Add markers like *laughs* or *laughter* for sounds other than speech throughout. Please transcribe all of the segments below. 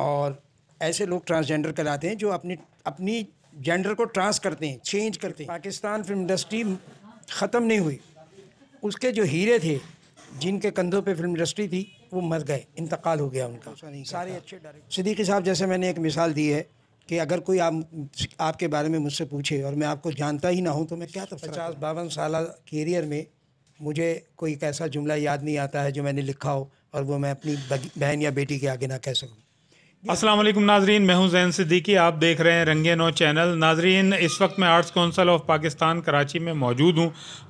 और ऐसे लोग ट्रांसजेंडर कहलाते हैं जो अपनी अपनी जेंडर को ट्रांस करते हैं चेंज करते हैं पाकिस्तान फिल्म इंडस्ट्री ख़त्म नहीं हुई उसके जो हीरे थे जिनके कंधों पे फिल्म इंडस्ट्री थी वो मर गए इंतकाल हो गया उनका सारे अच्छे डायरेक्टर सदीकी साहब जैसे मैंने एक मिसाल दी है कि अगर कोई आप आपके बारे में मुझसे पूछे और मैं आपको जानता ही ना हूँ तो मैं क्या था पचास बावन साल कैरियर में मुझे कोई एक ऐसा जुमला याद नहीं आता है जो मैंने लिखा हो और वो मैं अपनी बहन या बेटी के आगे ना कह सकूँ असलम नाजरीन मैं हूं जैन सिद्दीकी आप देख रहे हैं रंगे नो चैनल नाजरीन इस वक्त मैं arts council of Pakistan Karachi में मौजूद हूं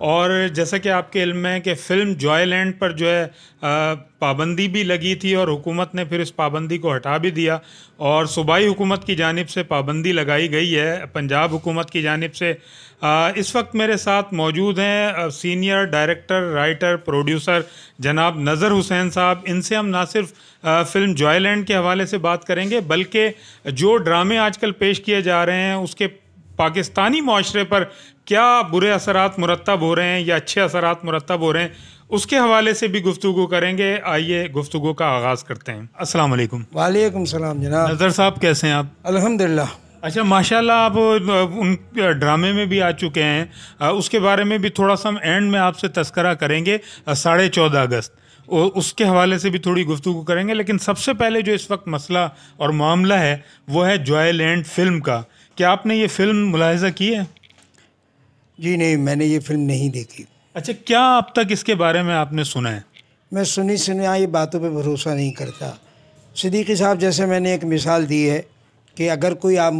और जैसा कि आपके इल्म है कि फ़िल्म जॉयलैंड पर जो है पाबंदी भी लगी थी और हुकूमत ने फिर इस पाबंदी को हटा भी दिया और सूबाई हुकूमत की जानब से पाबंदी लगाई गई है पंजाब हुकूमत की जानब से इस वक्त मेरे साथ मौजूद हैं सीनियर डायरेक्टर राइटर प्रोड्यूसर जनाब नज़र हुसैन साहब इनसे हम ना सिर्फ फ़िल्म जॉयलैंड के हवाले से बात करेंगे बल्कि जो ड्रामे आजकल पेश किए जा रहे हैं उसके पाकिस्तानी माशरे पर क्या बुरे असरात मुरतब हो रहे हैं या अच्छे असरात मुरतब हो रहे हैं उसके हवाले से भी गुफ्तु करेंगे आइए गुफ्तु का आगाज़ करते हैं असल वालेकुम सलाम जनाब नज़र साहब कैसे हैं आप अल्हम्दुलिल्लाह अच्छा माशाल्लाह आप उन ड्रामे में भी आ चुके हैं उसके बारे में भी थोड़ा सा हम एंड में आपसे तस्करा करेंगे साढ़े चौदह अगस्त उसके हवाले से भी थोड़ी गुफ्तु करेंगे लेकिन सबसे पहले जो इस वक्त मसला और मामला है वो है जॉय लैंड फिल्म का क्या आपने ये फ़िल्म मुलाहजा की है जी नहीं मैंने ये फ़िल्म नहीं देखी अच्छा क्या अब तक इसके बारे में आपने सुना है मैं सुनी सुनाई बातों पे भरोसा नहीं करता सिद्दीकी साहब जैसे मैंने एक मिसाल दी है कि अगर कोई आप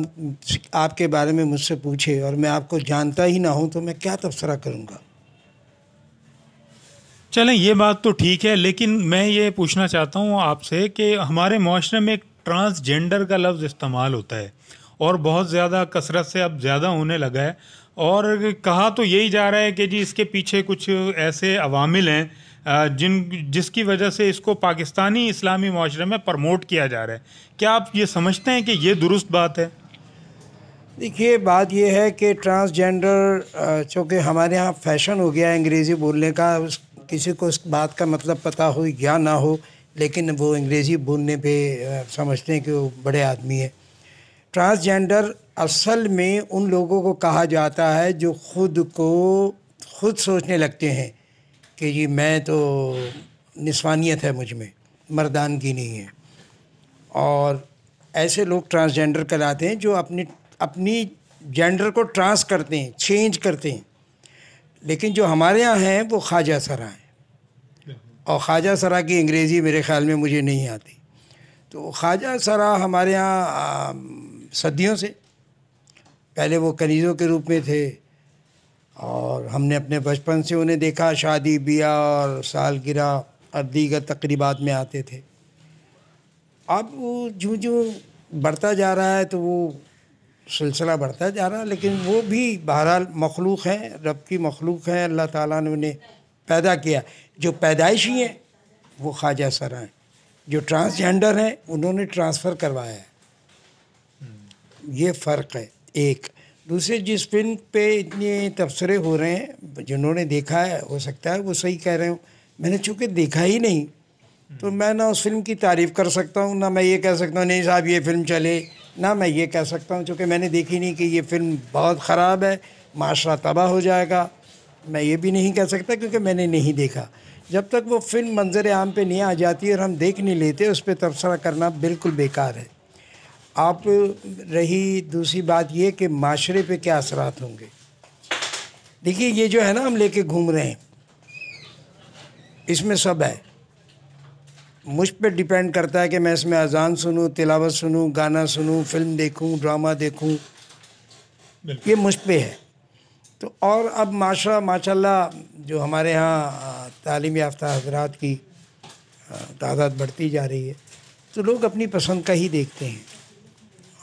आपके बारे में मुझसे पूछे और मैं आपको जानता ही ना हूँ तो मैं क्या तबसरा करूँगा चलें ये बात तो ठीक है लेकिन मैं ये पूछना चाहता हूँ आपसे कि हमारे माशरे में एक ट्रांसजेंडर का लफ्ज़ इस्तेमाल होता है और बहुत ज़्यादा कसरत से अब ज़्यादा होने लगा है और कहा तो यही जा रहा है कि जी इसके पीछे कुछ ऐसे अवामिल हैं जिन जिसकी वजह से इसको पाकिस्तानी इस्लामी माशरे में प्रमोट किया जा रहा है क्या आप ये समझते हैं कि ये दुरुस्त बात है देखिए बात यह है कि ट्रांसजेंडर चूँकि हमारे यहाँ फैशन हो गया अंग्रेज़ी बोलने का उस किसी को उस बात का मतलब पता हो या ना हो लेकिन वो अंग्रेज़ी बोलने पे समझते हैं कि वो बड़े आदमी है ट्रांसजेंडर असल में उन लोगों को कहा जाता है जो ख़ुद को खुद सोचने लगते हैं कि जी मैं तो निस्वानियत है मुझ में मर्दानगी नहीं है और ऐसे लोग ट्रांसजेंडर कहलाते हैं जो अपनी अपनी जेंडर को ट्रांस करते हैं चेंज करते हैं लेकिन जो हमारे यहाँ हैं वो ख्वाजा सरा हैं और ख्वाजा सरा की अंग्रेज़ी मेरे ख्याल में मुझे नहीं आती तो ख्वाजा सरा हमारे यहाँ सदियों से पहले वो कनीज़ों के रूप में थे और हमने अपने बचपन से उन्हें देखा शादी ब्याह और सालगिरह और दीगर तकरीबात में आते थे अब वो जो जो बढ़ता जा रहा है तो वो सिलसिला बढ़ता जा रहा है लेकिन वो भी बहरहाल मखलूक हैं रब की मखलूक हैं अल्लाह ताला ने उन्हें पैदा किया जो पैदाइशी हैं वो ख्वाजा सरा हैं जो ट्रांसजेंडर हैं उन्होंने ट्रांसफ़र करवाया है ये फ़र्क है एक दूसरे जिस फिल्म पे इतने तबसरे हो रहे हैं जिन्होंने देखा है हो सकता है वो सही कह रहे हो मैंने चूँकि देखा ही नहीं तो हम्म। मैं ना उस फिल्म की तारीफ़ कर सकता हूँ ना मैं ये कह सकता हूँ नहीं साहब ये फिल्म चले ना मैं ये कह सकता हूँ चूँकि मैंने देखी नहीं कि ये फिल्म बहुत ख़राब है माशरा तबाह हो जाएगा मैं ये भी नहीं कह सकता क्योंकि मैंने नहीं देखा जब तक वो फिल्म मंजर आम पे नहीं आ जाती और हम देख नहीं लेते उस पर तबसरा करना बिल्कुल बेकार है आप रही दूसरी बात ये कि माशरे पे क्या असरात होंगे देखिए ये जो है ना हम लेके घूम रहे हैं इसमें सब है मुझ पर डिपेंड करता है कि मैं इसमें अजान सुनूं तिलावत सुनूं गाना सुनूं फिल्म देखूं ड्रामा देखूं ये मुझ पर है तो और अब माशरा माशाल्लाह जो हमारे यहाँ तालीम याफ्ता हजरात की तादाद बढ़ती जा रही है तो लोग अपनी पसंद का ही देखते हैं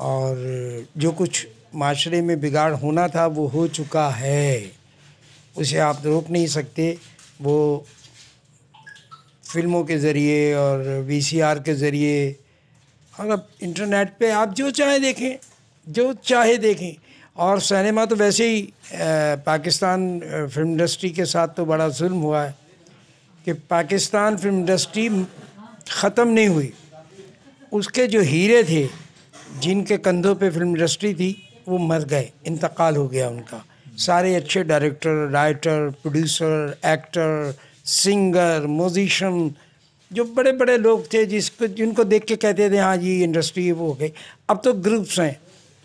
और जो कुछ माशरे में बिगाड़ होना था वो हो चुका है उसे आप रोक नहीं सकते वो फिल्मों के ज़रिए और वीसीआर के ज़रिए और अब इंटरनेट पे आप जो चाहे देखें जो चाहे देखें और सिनेमा तो वैसे ही पाकिस्तान फिल्म इंडस्ट्री के साथ तो बड़ा जुल्म हुआ है कि पाकिस्तान फिल्म इंडस्ट्री ख़त्म नहीं हुई उसके जो हीरे थे जिनके कंधों पे फिल्म इंडस्ट्री थी वो मर गए इंतकाल हो गया उनका सारे अच्छे director writer producer actor singer musician जो बड़े बड़े लोग थे जिसको जिनको देख के कहते थे हाँ जी इंडस्ट्री वो हो गई अब तो ग्रुप्स हैं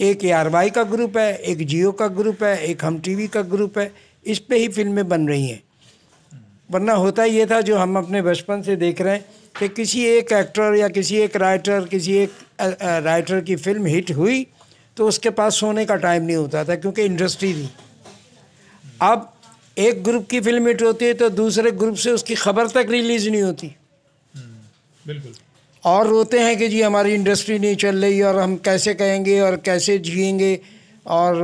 एक ए आर वाई का ग्रुप है एक जियो का ग्रुप है एक हम टीवी का ग्रुप है इस पर ही फिल्में बन रही हैं वरना होता ये था जो हम अपने बचपन से देख रहे हैं कि किसी एक एक्टर या किसी एक राइटर किसी एक राइटर की फ़िल्म हिट हुई तो उसके पास सोने का टाइम नहीं होता था क्योंकि इंडस्ट्री थी अब एक ग्रुप की फिल्म हिट होती है तो दूसरे ग्रुप से उसकी खबर तक रिलीज नहीं होती हम्म, बिल्कुल और रोते हैं कि जी हमारी इंडस्ट्री नहीं चल रही और हम कैसे कहेंगे और कैसे जिएंगे और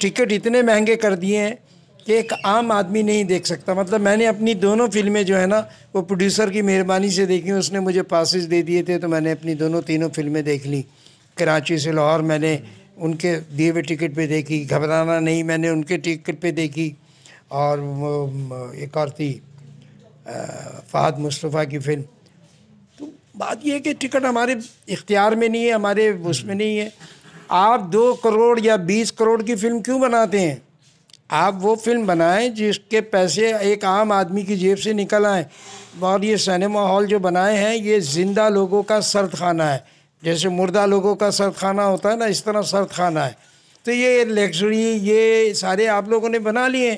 टिकट इतने महंगे कर दिए हैं कि एक आम आदमी नहीं देख सकता मतलब मैंने अपनी दोनों फिल्में जो है ना वो प्रोड्यूसर की मेहरबानी से देखी उसने मुझे पासिस दे दिए थे तो मैंने अपनी दोनों तीनों फिल्में देख ली कराची से लाहौर मैंने उनके दिए हुए टिकट पे देखी घबराना नहीं मैंने उनके टिकट पे देखी और एक और थी फ़ाद मुस्तफ़ा की फिल्म तो बात यह है कि टिकट हमारे इख्तियार में नहीं है हमारे उसमें नहीं है आप दो करोड़ या बीस करोड़ की फ़िल्म क्यों बनाते हैं आप वो फिल्म बनाएं जिसके पैसे एक आम आदमी की जेब से निकल आएँ और ये सिनेमा हॉल जो बनाए हैं ये ज़िंदा लोगों का सर्द खाना है जैसे मुर्दा लोगों का सर्द खाना होता है ना इस तरह सर्द खाना है तो ये लग्जरी ये सारे आप लोगों ने बना लिए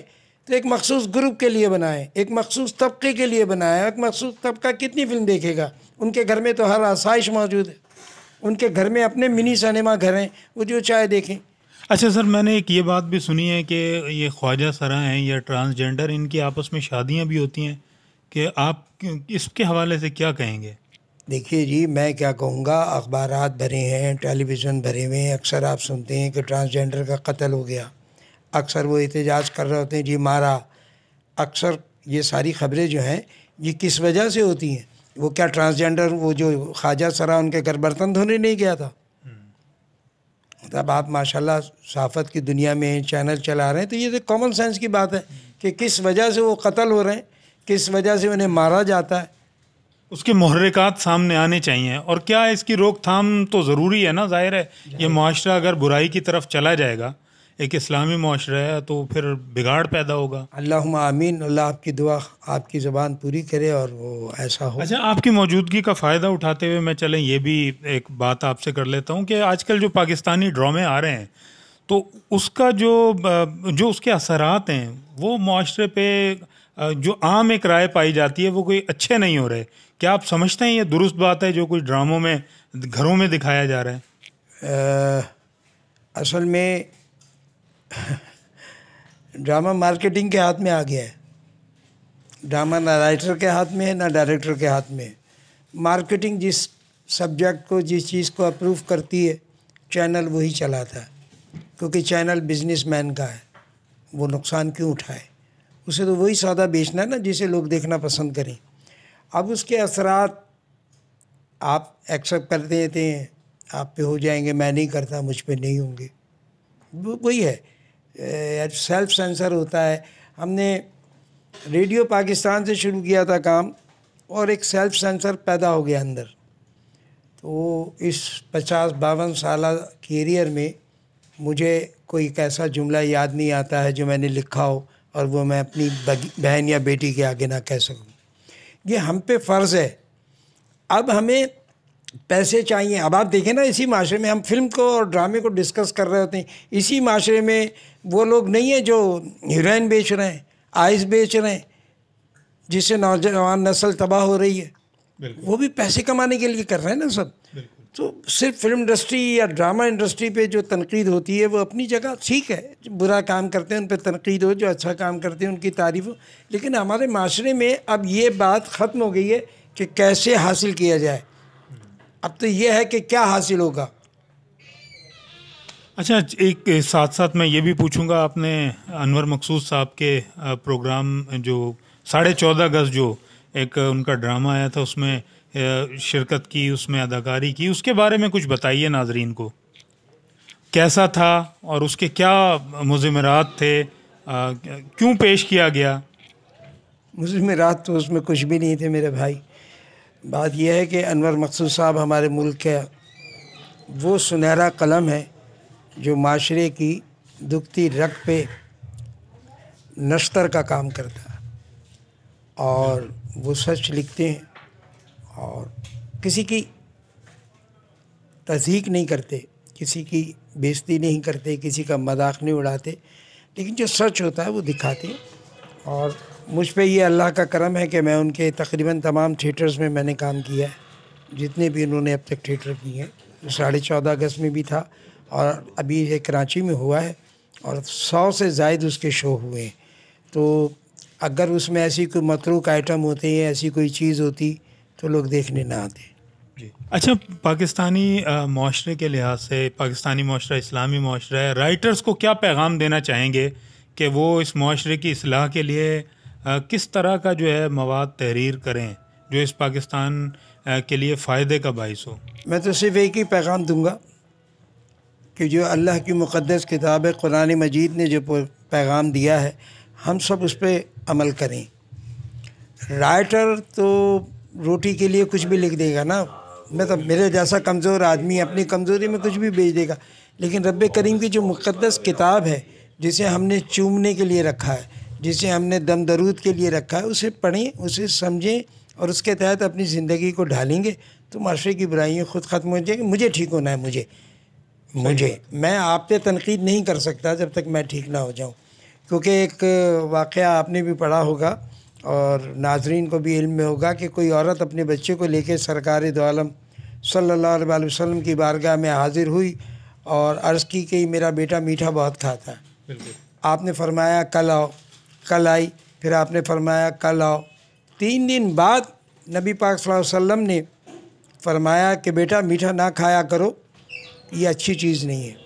तो एक मखसूस ग्रुप के लिए बनाए एक मखसूस तबके के लिए बनाए एक मखसूस तबका कितनी फिल्म देखेगा उनके घर में तो हर आसाइश मौजूद है उनके घर में अपने मिनी सिनेमा घर हैं वो जो चाहे देखें अच्छा सर मैंने एक ये बात भी सुनी है कि ये ख्वाजा सरा हैं या ट्रांसजेंडर इनकी आपस में शादियां भी होती हैं कि आप इसके हवाले से क्या कहेंगे देखिए जी मैं क्या कहूँगा अखबार भरे हैं टेलीविज़न भरे हुए हैं अक्सर आप सुनते हैं कि ट्रांसजेंडर का कत्ल हो गया अक्सर वो एहतजाज कर रहे होते हैं जी मारा अक्सर ये सारी खबरें जो हैं ये किस वजह से होती हैं वो क्या ट्रांसजेंडर वो जो ख्वाजा सरा उनके घर बर्तन धोने नहीं गया था मतलब आप माशाल्लाह सहाफ़त की दुनिया में चैनल चला रहे हैं तो ये तो कॉमन सेंस की बात है कि किस वजह से वो कत्ल हो रहे हैं किस वजह से उन्हें मारा जाता है उसके महरिकात सामने आने चाहिए और क्या इसकी रोकथाम तो ज़रूरी है ना ज़ाहिर है ये माशरा अगर बुराई की तरफ चला जाएगा एक इस्लामी माशरा है तो फिर बिगाड़ पैदा होगा अल्लाह आमीन अल्लाह आपकी दुआ आपकी ज़बान पूरी करे और वो ऐसा हो अच्छा आपकी मौजूदगी का फ़ायदा उठाते हुए मैं चलें ये भी एक बात आपसे कर लेता हूँ कि आजकल जो पाकिस्तानी ड्रामे आ रहे हैं तो उसका जो जो उसके असरात हैं वो माशरे पे जो आम एक राय पाई जाती है वो कोई अच्छे नहीं हो रहे क्या आप समझते हैं ये दुरुस्त बात है जो कुछ ड्रामों में घरों में दिखाया जा रहा है आ, असल में ड्रामा मार्केटिंग के हाथ में आ गया है ड्रामा ना राइटर के हाथ में है ना डायरेक्टर के हाथ में मार्केटिंग जिस सब्जेक्ट को जिस चीज़ को अप्रूव करती है चैनल वही चलाता है क्योंकि चैनल बिजनेसमैन का है वो नुकसान क्यों उठाए उसे तो वही सौदा बेचना है ना जिसे लोग देखना पसंद करें अब उसके असरात आप एक्सेप्ट कर देते हैं आप पे हो जाएंगे मैं नहीं करता मुझ पर नहीं होंगे वही है सेल्फ सेंसर होता है हमने रेडियो पाकिस्तान से शुरू किया था काम और एक सेल्फ सेंसर पैदा हो गया अंदर तो इस पचास बावन साल कैरियर में मुझे कोई कैसा ऐसा जुमला याद नहीं आता है जो मैंने लिखा हो और वो मैं अपनी बहन या बेटी के आगे ना कह सकूँ ये हम पे फ़र्ज़ है अब हमें पैसे चाहिए अब आप देखें ना इसी माशरे में हम फिल्म को और ड्रामे को डिस्कस कर रहे होते हैं इसी माशरे में वो लोग नहीं है जो हीरोइन बेच रहे हैं आइस बेच रहे हैं जिससे नौजवान नस्ल तबाह हो रही है वो भी पैसे कमाने के लिए कर रहे हैं ना सब तो सिर्फ फिल्म इंडस्ट्री या ड्रामा इंडस्ट्री पे जो तनकीद होती है वो अपनी जगह ठीक है बुरा काम करते हैं उन पर तनकीद हो जो अच्छा काम करते हैं उनकी तारीफ हो लेकिन हमारे माशरे में अब ये बात ख़त्म हो गई है कि कैसे हासिल किया जाए अब तो ये है कि क्या हासिल होगा अच्छा एक साथ साथ मैं ये भी पूछूंगा आपने अनवर मकसूद साहब के प्रोग्राम जो साढ़े चौदह अगस्त जो एक उनका ड्रामा आया था उसमें शिरकत की उसमें अदाकारी की उसके बारे में कुछ बताइए नाजरीन को कैसा था और उसके क्या मुजमरात थे क्यों पेश किया गया मुजमरात तो उसमें कुछ भी नहीं थे मेरे भाई बात यह है कि अनवर मकसूद साहब हमारे मुल्क का वो सुनहरा कलम है जो माशरे की दुखती रग पे नश्तर का काम करता है और वो सच लिखते हैं और किसी की तजीक नहीं करते किसी की बेइज्जती नहीं करते किसी का मजाक नहीं उड़ाते लेकिन जो सच होता है वो दिखाते और मुझ पर यह अल्लाह का करम है कि मैं उनके तकरीबन तमाम थिएटर्स में मैंने काम किया है जितने भी उन्होंने अब तक थिएटर किए हैं साढ़े चौदह अगस्त में भी था और अभी ये कराची में हुआ है और सौ से जायद उसके शो हुए हैं तो अगर उसमें ऐसी कोई मतरूक आइटम होते हैं ऐसी कोई चीज़ होती तो लोग देखने ना आते जी अच्छा पाकिस्तानी माशरे के लिहाज से पाकिस्तानी माशरा इस्लामी माशरा है राइटर्स को क्या पैगाम देना चाहेंगे कि वो इस माशरे की असलाह के लिए किस तरह का जो है मवाद तहरीर करें जो इस पाकिस्तान के लिए फ़ायदे का बायस हो मैं तो सिर्फ एक ही पैगाम दूंगा कि जो अल्लाह की मुक़दस किताब कुरान मजीद ने जो पैगाम दिया है हम सब उस पर अमल करें राइटर तो रोटी के लिए कुछ भी लिख देगा ना मैं तो मेरे जैसा कमज़ोर आदमी अपनी कमज़ोरी में कुछ भी भेज देगा लेकिन रब करीम की जो मुक़दस किताब है जिसे हमने चूमने के लिए रखा है जिसे हमने दम दरूद के लिए रखा है उसे पढ़ें उसे समझें और उसके तहत अपनी ज़िंदगी को ढालेंगे तो माशरे की बुराइयाँ खुद ख़त्म हो जाएगी मुझे ठीक होना है मुझे मुझे मैं आप पे तनकीद नहीं कर सकता जब तक मैं ठीक ना हो जाऊँ क्योंकि एक वाक़ आपने भी पढ़ा होगा और नाजरीन को भी इल्म में होगा कि कोई औरत अपने बच्चे को लेकर सरकार दोम सल्ला वसम की बारगाह में हाज़िर हुई और अर्ज़ की कि मेरा बेटा मीठा बहुत खाता है आपने फरमाया कल आओ कल आई फिर आपने फरमाया कल आओ तीन दिन बाद नबी पाक वसल्लम ने फरमाया कि बेटा मीठा ना खाया करो ये अच्छी चीज़ नहीं है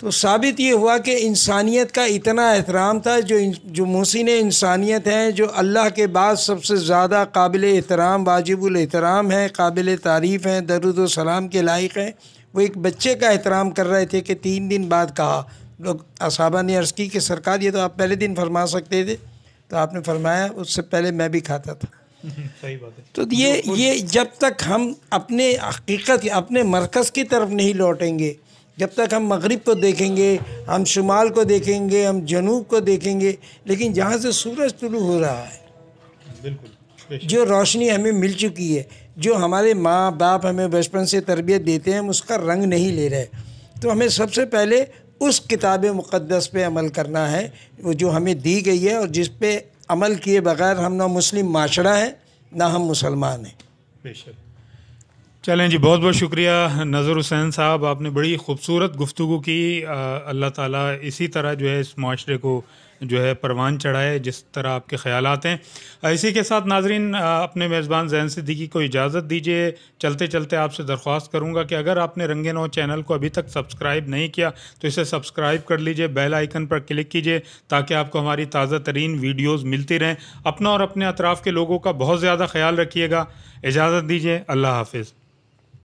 तो साबित ये हुआ कि इंसानियत का इतना एहतराम था जो जो मोहसिन इंसानियत हैं जो अल्लाह के बाद सबसे ज़्यादा काबिल एहतराम वाजिबुल एहतराम हैं काबिल तारीफ़ हैं दरुद सलाम के लायक हैं वो एक बच्चे का एहतराम कर रहे थे कि तीन दिन बाद कहा लोग असाबा ने अर्ज़ की कि सरकार ये तो आप पहले दिन फरमा सकते थे तो आपने फरमाया उससे पहले मैं भी खाता था *laughs* सही बात है तो ये ये जब तक हम अपने हकीकत अपने मरकज़ की तरफ नहीं लौटेंगे जब तक हम मगरिब को देखेंगे हम शुमाल को देखेंगे हम जनूब को देखेंगे लेकिन जहाँ से सूरज तुलू हो रहा है बिल्कुल जो रोशनी हमें मिल चुकी है जो हमारे माँ बाप हमें बचपन से तरबियत देते हैं हम उसका रंग नहीं ले रहे तो हमें सबसे पहले उस किताब मुक़दस पे अमल करना है वो जो हमें दी गई है और जिस पे अमल किए बगैर हम ना मुस्लिम माशरा हैं ना हम मुसलमान हैं बेशक चलें जी बहुत बहुत शुक्रिया नज़र हुसैन साहब आपने बड़ी खूबसूरत गुफ्तु की अल्लाह ताला इसी तरह जो है इस माशरे को जो है परवान चढ़ाए जिस तरह आपके ख्याल हैं इसी के साथ नाजरीन अपने मेज़बान जैन सिद्दीकी को इजाज़त दीजिए चलते चलते आपसे दरख्वास्त करूँगा कि अगर आपने रंगे नौ चैनल को अभी तक सब्सक्राइब नहीं किया तो इसे सब्सक्राइब कर लीजिए बेल आइकन पर क्लिक कीजिए ताकि आपको हमारी ताज़ा तरीन वीडियोज़ मिलती रहें अपना और अपने अतराफ़ के लोगों का बहुत ज़्यादा ख्याल रखिएगा इजाज़त दीजिए अल्लाह हाफिज़